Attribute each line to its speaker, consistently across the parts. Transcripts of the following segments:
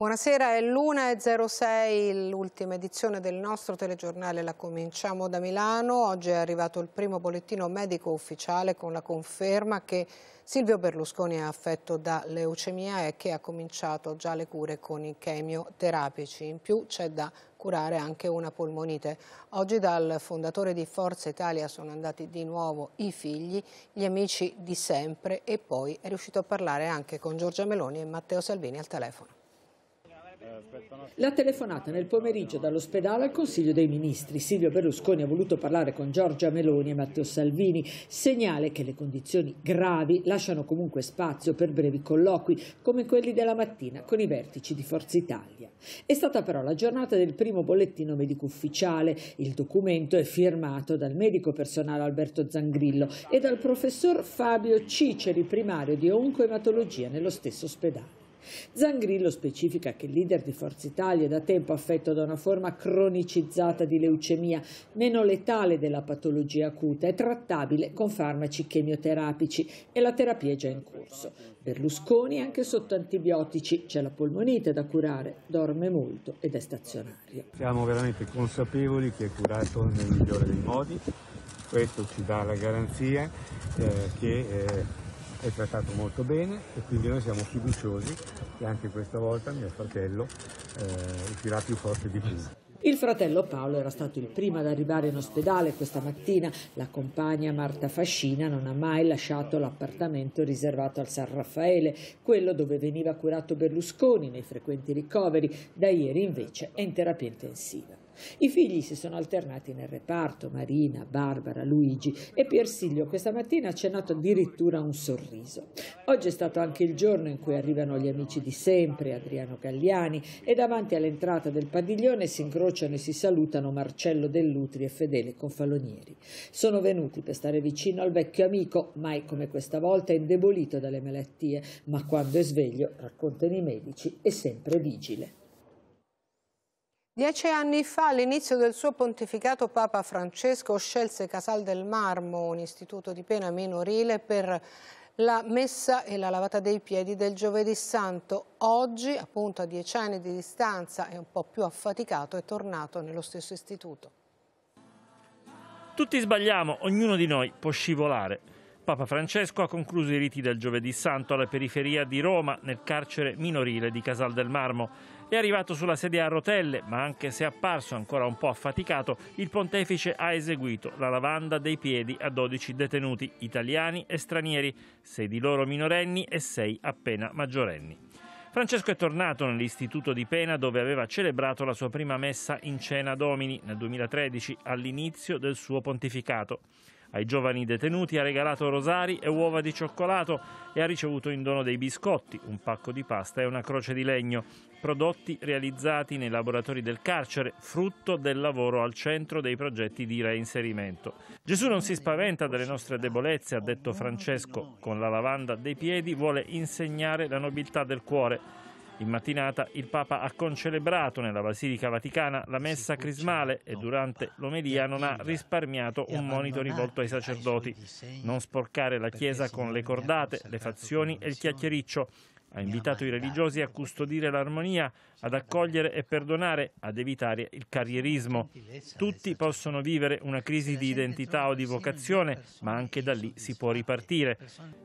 Speaker 1: Buonasera, è l'1.06, l'ultima edizione del nostro telegiornale. La cominciamo da Milano. Oggi è arrivato il primo bollettino medico ufficiale con la conferma che Silvio Berlusconi è affetto da leucemia e che ha cominciato già le cure con i chemioterapici. In più c'è da curare anche una polmonite. Oggi dal fondatore di Forza Italia sono andati di nuovo i figli, gli amici di sempre e poi è riuscito a parlare anche con Giorgia Meloni e Matteo Salvini al telefono.
Speaker 2: La telefonata nel pomeriggio dall'ospedale al Consiglio dei Ministri. Silvio Berlusconi ha voluto parlare con Giorgia Meloni e Matteo Salvini, segnale che le condizioni gravi lasciano comunque spazio per brevi colloqui, come quelli della mattina con i vertici di Forza Italia. È stata però la giornata del primo bollettino medico ufficiale. Il documento è firmato dal medico personale Alberto Zangrillo e dal professor Fabio Ciceri, primario di oncoematologia nello stesso ospedale. Zangrillo specifica che il leader di Forza Italia è da tempo affetto da una forma cronicizzata di leucemia, meno letale della patologia acuta è trattabile con farmaci chemioterapici e la terapia è già in corso. Berlusconi è anche sotto antibiotici, c'è la polmonite da curare, dorme molto ed è stazionario.
Speaker 3: Siamo veramente consapevoli che è curato nel migliore dei modi, questo ci dà la garanzia eh, che eh, è trattato molto bene e quindi noi siamo fiduciosi che anche questa volta mio fratello
Speaker 4: eh, uscirà più forte di prima.
Speaker 2: Il fratello Paolo era stato il primo ad arrivare in ospedale questa mattina. La compagna Marta Fascina non ha mai lasciato l'appartamento riservato al San Raffaele, quello dove veniva curato Berlusconi nei frequenti ricoveri. Da ieri invece è in terapia intensiva. I figli si sono alternati nel reparto, Marina, Barbara, Luigi e Piersilio questa mattina ha cenato addirittura un sorriso. Oggi è stato anche il giorno in cui arrivano gli amici di sempre, Adriano Galliani, e davanti all'entrata del padiglione si incrociano e si salutano Marcello Dell'Utri e Fedele Confalonieri. Sono venuti per stare vicino al vecchio amico, mai come questa volta indebolito dalle malattie, ma quando è sveglio, raccontano i medici, è sempre vigile.
Speaker 1: Dieci anni fa, all'inizio del suo pontificato, Papa Francesco scelse Casal del Marmo, un istituto di pena minorile, per la messa e la lavata dei piedi del giovedì santo. Oggi, appunto a dieci anni di distanza e un po' più affaticato, è tornato nello stesso istituto.
Speaker 3: Tutti sbagliamo, ognuno di noi può scivolare. Papa Francesco ha concluso i riti del giovedì santo alla periferia di Roma, nel carcere minorile di Casal del Marmo. È arrivato sulla sedia a rotelle, ma anche se apparso ancora un po' affaticato, il pontefice ha eseguito la lavanda dei piedi a 12 detenuti, italiani e stranieri, 6 di loro minorenni e 6 appena maggiorenni. Francesco è tornato nell'istituto di pena dove aveva celebrato la sua prima messa in cena domini nel 2013 all'inizio del suo pontificato. Ai giovani detenuti ha regalato rosari e uova di cioccolato e ha ricevuto in dono dei biscotti, un pacco di pasta e una croce di legno, prodotti realizzati nei laboratori del carcere, frutto del lavoro al centro dei progetti di reinserimento. Gesù non si spaventa delle nostre debolezze, ha detto Francesco, con la lavanda dei piedi vuole insegnare la nobiltà del cuore. In mattinata il Papa ha concelebrato nella Basilica Vaticana la messa crismale e durante ah, l'omelia non ha risparmiato un monito rivolto ai sacerdoti. Non sporcare la Chiesa con le cordate, le fazioni e il chiacchiericcio. Ha invitato i religiosi a custodire l'armonia, ad accogliere e perdonare, ad evitare il carrierismo. Tutti possono vivere una crisi di identità o di vocazione, ma anche da lì si può ripartire.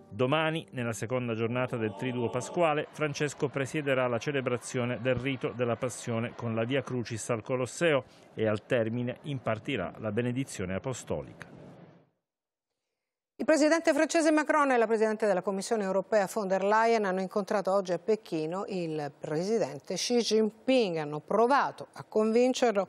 Speaker 3: Domani, nella seconda giornata del Triduo Pasquale, Francesco presiederà la celebrazione del rito della Passione con la Via Crucis al Colosseo e al termine impartirà la benedizione apostolica.
Speaker 1: Il presidente francese Macron e la presidente della Commissione europea von der Leyen hanno incontrato oggi a Pechino il presidente Xi Jinping. Hanno provato a convincerlo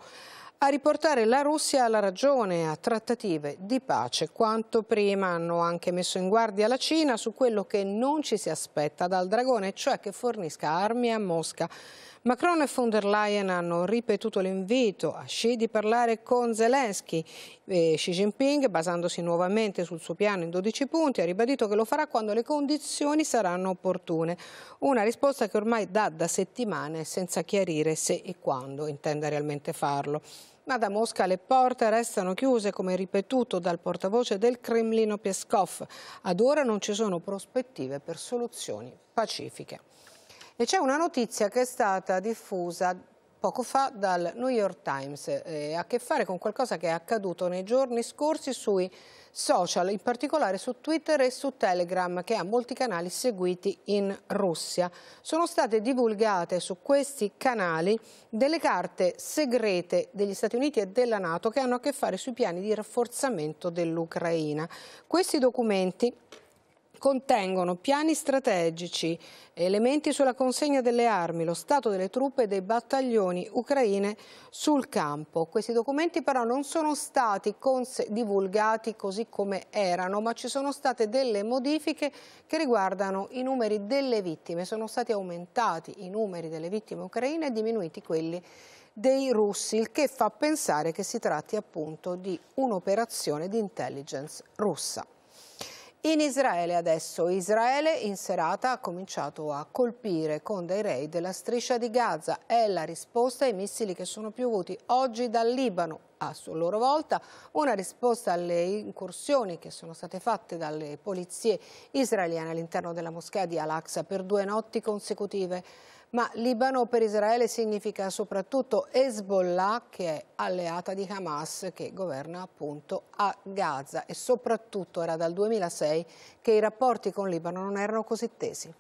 Speaker 1: a riportare la Russia alla ragione, a trattative di pace. Quanto prima hanno anche messo in guardia la Cina su quello che non ci si aspetta dal dragone, cioè che fornisca armi a Mosca. Macron e von der Leyen hanno ripetuto l'invito a Xi di parlare con Zelensky. E Xi Jinping, basandosi nuovamente sul suo piano in 12 punti, ha ribadito che lo farà quando le condizioni saranno opportune. Una risposta che ormai dà da settimane senza chiarire se e quando intenda realmente farlo ma da Mosca le porte restano chiuse, come ripetuto dal portavoce del Cremlino Peskov. Ad ora non ci sono prospettive per soluzioni pacifiche. E c'è una notizia che è stata diffusa poco fa dal New York Times, eh, ha a che fare con qualcosa che è accaduto nei giorni scorsi sui social, in particolare su Twitter e su Telegram, che ha molti canali seguiti in Russia. Sono state divulgate su questi canali delle carte segrete degli Stati Uniti e della Nato che hanno a che fare sui piani di rafforzamento dell'Ucraina. Questi documenti contengono piani strategici, elementi sulla consegna delle armi, lo stato delle truppe e dei battaglioni ucraine sul campo. Questi documenti però non sono stati divulgati così come erano, ma ci sono state delle modifiche che riguardano i numeri delle vittime. Sono stati aumentati i numeri delle vittime ucraine e diminuiti quelli dei russi, il che fa pensare che si tratti appunto di un'operazione di intelligence russa. In Israele adesso, Israele in serata ha cominciato a colpire con dei raid la striscia di Gaza, è la risposta ai missili che sono piovuti oggi dal Libano, a sua loro volta una risposta alle incursioni che sono state fatte dalle polizie israeliane all'interno della moschea di Al-Aqsa per due notti consecutive ma Libano per Israele significa soprattutto Hezbollah che è alleata di Hamas che governa appunto a Gaza e soprattutto era dal 2006 che i rapporti con Libano non erano così tesi.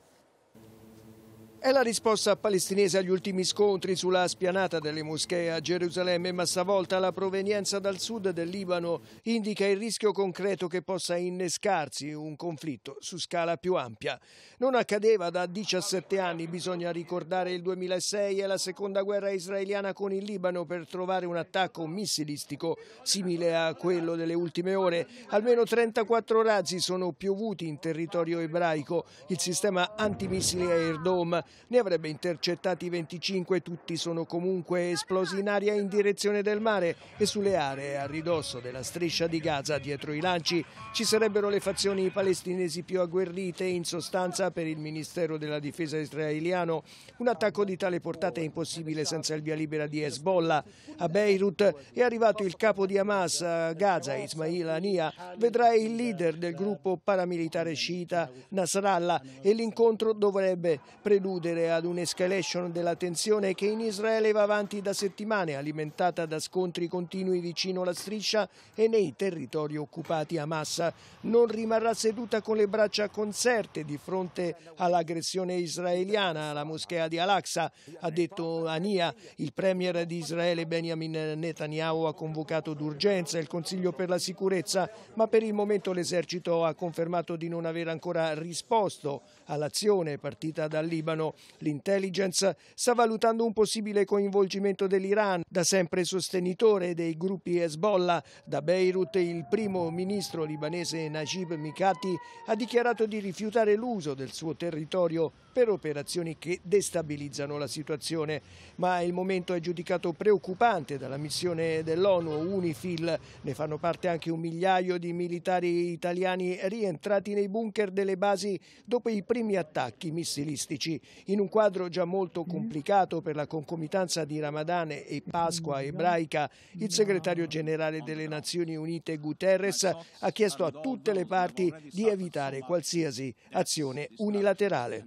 Speaker 5: È la risposta palestinese agli ultimi scontri sulla spianata delle moschee a Gerusalemme, ma stavolta la provenienza dal sud del Libano indica il rischio concreto che possa innescarsi un conflitto su scala più ampia. Non accadeva da 17 anni, bisogna ricordare il 2006 e la seconda guerra israeliana con il Libano per trovare un attacco missilistico simile a quello delle ultime ore. Almeno 34 razzi sono piovuti in territorio ebraico. Il sistema antimissile Airdome ne avrebbe intercettati 25, tutti sono comunque esplosi in aria in direzione del mare e sulle aree a ridosso della striscia di Gaza dietro i lanci ci sarebbero le fazioni palestinesi più agguerrite, in sostanza per il Ministero della Difesa israeliano un attacco di tale portata è impossibile senza il via libera di Hezbollah. A Beirut è arrivato il capo di Hamas a Gaza, Ismail Ania, vedrà il leader del gruppo paramilitare sciita Nasrallah e l'incontro dovrebbe preludere rispondere ad un'escalation della tensione che in Israele va avanti da settimane, alimentata da scontri continui vicino alla striscia e nei territori occupati a massa. Non rimarrà seduta con le braccia concerte di fronte all'aggressione israeliana alla moschea di Al-Aqsa, ha detto Ania. Il premier di Israele Benjamin Netanyahu ha convocato d'urgenza il Consiglio per la sicurezza, ma per il momento l'esercito ha confermato di non aver ancora risposto all'azione partita dal Libano iraniano. L'intelligence sta valutando un possibile coinvolgimento dell'Iran, da sempre sostenitore dei gruppi Hezbollah. Da Beirut il primo ministro libanese Najib Mikati ha dichiarato di rifiutare l'uso del suo territorio per operazioni che destabilizzano la situazione, ma il momento è giudicato preoccupante dalla missione dell'ONU UNIFIL. Ne fanno parte anche un migliaio di militari italiani rientrati nei bunker delle basi dopo i primi attacchi missilistici in un quadro già molto mm-hmm. complicato per la concomitanza di Ramadan e Pasqua mm-hmm. ebraica, il segretario generale delle Nazioni Unite Guterres ecco, ha chiesto a tutte le parti di evitare qualsiasi eh, azione unilaterale.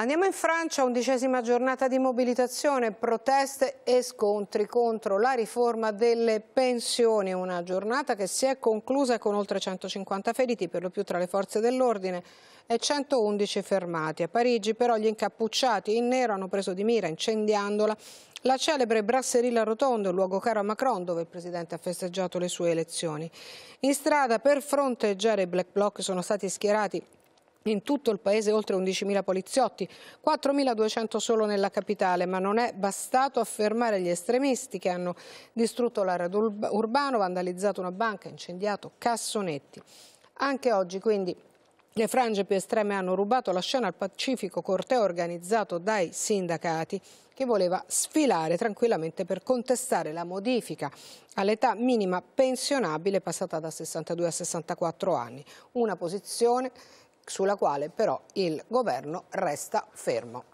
Speaker 1: Andiamo in Francia, undicesima giornata di mobilitazione, proteste e scontri contro la riforma delle pensioni, una giornata che si è conclusa con oltre 150 feriti, per lo più tra le forze dell'ordine, e 111 fermati. A Parigi però gli incappucciati in nero hanno preso di mira, incendiandola, la celebre Brasserilla Rotonda, il luogo caro a Macron dove il Presidente ha festeggiato le sue elezioni. In strada per fronteggiare i Black Bloc sono stati schierati in tutto il paese oltre 11.000 poliziotti, 4.200 solo nella capitale, ma non è bastato a fermare gli estremisti che hanno distrutto l'area urbano, vandalizzato una banca, incendiato cassonetti. Anche oggi quindi le frange più estreme hanno rubato la scena al pacifico corteo organizzato dai sindacati che voleva sfilare tranquillamente per contestare la modifica all'età minima pensionabile passata da 62 a 64 anni. Una posizione sulla quale però il governo resta fermo.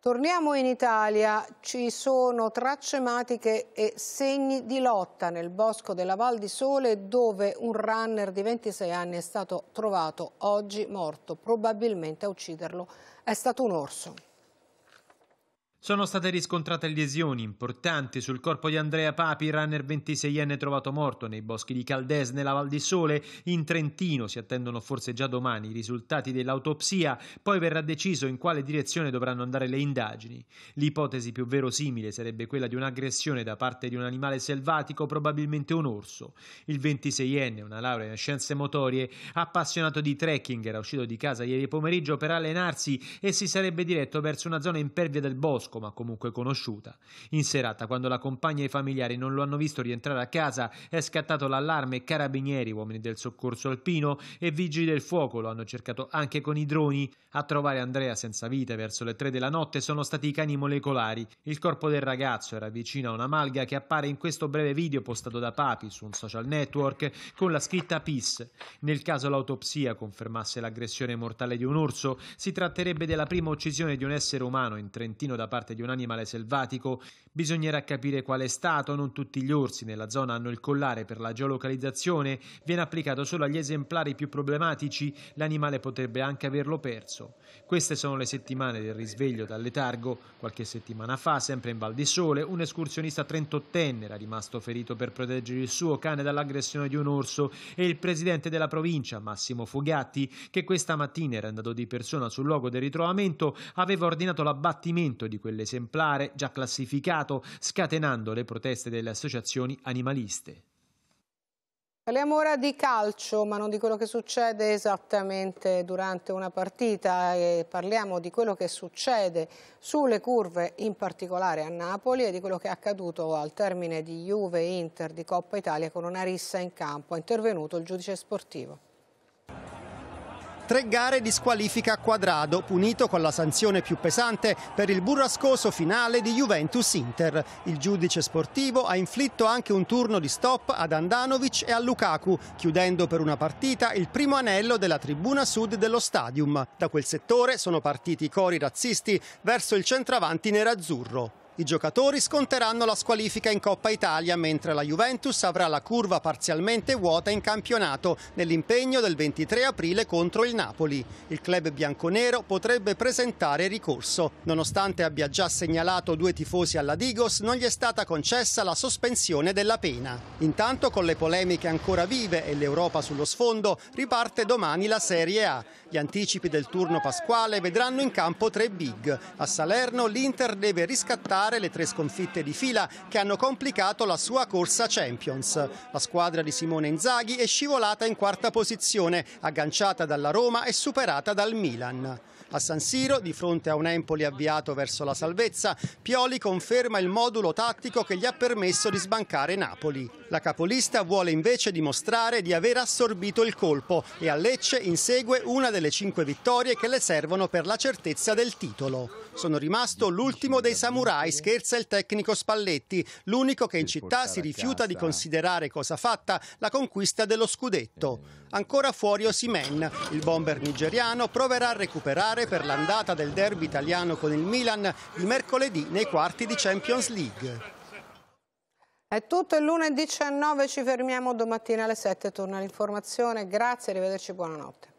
Speaker 1: Torniamo in Italia, ci sono tracce matiche e segni di lotta nel bosco della Val di Sole dove un runner di 26 anni è stato trovato oggi morto, probabilmente a ucciderlo è stato un orso.
Speaker 6: Sono state riscontrate lesioni importanti sul corpo di Andrea Papi, runner 26enne trovato morto nei boschi di Caldes nella Val di Sole, in Trentino si attendono forse già domani i risultati dell'autopsia, poi verrà deciso in quale direzione dovranno andare le indagini. L'ipotesi più verosimile sarebbe quella di un'aggressione da parte di un animale selvatico, probabilmente un orso. Il 26enne, una laurea in scienze motorie, appassionato di trekking, era uscito di casa ieri pomeriggio per allenarsi e si sarebbe diretto verso una zona impervia del bosco poco, ma comunque conosciuta. In serata, quando la compagna e i familiari non lo hanno visto rientrare a casa, è scattato l'allarme e carabinieri, uomini del soccorso alpino e vigili del fuoco lo hanno cercato anche con i droni. A trovare Andrea senza vita verso le 3 della notte sono stati i cani molecolari. Il corpo del ragazzo era vicino a una malga che appare in questo breve video postato da Papi su un social network con la scritta PIS. Nel caso l'autopsia confermasse l'aggressione mortale di un orso, si tratterebbe della prima uccisione di un essere umano in Trentino da parte parte di un animale selvatico Bisognerà capire qual è stato, non tutti gli orsi nella zona hanno il collare per la geolocalizzazione, viene applicato solo agli esemplari più problematici, l'animale potrebbe anche averlo perso. Queste sono le settimane del risveglio dal letargo. Qualche settimana fa, sempre in Val di Sole, un escursionista trentottenne era rimasto ferito per proteggere il suo cane dall'aggressione di un orso e il presidente della provincia, Massimo Fugatti, che questa mattina era andato di persona sul luogo del ritrovamento, aveva ordinato l'abbattimento di quell'esemplare già classificato Stato, scatenando le proteste delle associazioni animaliste.
Speaker 1: Parliamo ora di calcio, ma non di quello che succede esattamente durante una partita, e parliamo di quello che succede sulle curve, in particolare a Napoli, e di quello che è accaduto al termine di Juve-Inter di Coppa Italia con una rissa in campo. È intervenuto il giudice sportivo.
Speaker 4: Tre gare di squalifica a quadrado, punito con la sanzione più pesante per il burrascoso finale di Juventus-Inter. Il giudice sportivo ha inflitto anche un turno di stop ad Andanovic e a Lukaku, chiudendo per una partita il primo anello della tribuna sud dello stadium. Da quel settore sono partiti i cori razzisti verso il centravanti nerazzurro. I giocatori sconteranno la squalifica in Coppa Italia, mentre la Juventus avrà la curva parzialmente vuota in campionato nell'impegno del 23 aprile contro il Napoli. Il club bianconero potrebbe presentare ricorso. Nonostante abbia già segnalato due tifosi alla Digos, non gli è stata concessa la sospensione della pena. Intanto, con le polemiche ancora vive e l'Europa sullo sfondo, riparte domani la Serie A. Gli anticipi del turno pasquale vedranno in campo tre big. A Salerno l'Inter deve riscattare superare le tre sconfitte di fila che hanno complicato la sua corsa Champions. La squadra di Simone Inzaghi è scivolata in quarta posizione, agganciata dalla Roma e superata dal Milan. A San Siro, di fronte a un Empoli avviato verso la salvezza, Pioli conferma il modulo tattico che gli ha permesso di sbancare Napoli. La capolista vuole invece dimostrare di aver assorbito il colpo e a Lecce insegue una delle cinque vittorie che le servono per la certezza del titolo. Sono rimasto l'ultimo dei samurai scherza il tecnico Spalletti, l'unico che in città si rifiuta di considerare cosa fatta la conquista dello scudetto. Eh. Ancora fuori Osimen, il bomber nigeriano proverà a recuperare per l'andata del derby italiano con il Milan di mercoledì nei quarti di Champions League.
Speaker 1: È tutto, il lunedì 19 ci fermiamo, domattina alle 7 torna l'informazione, grazie, arrivederci, buonanotte.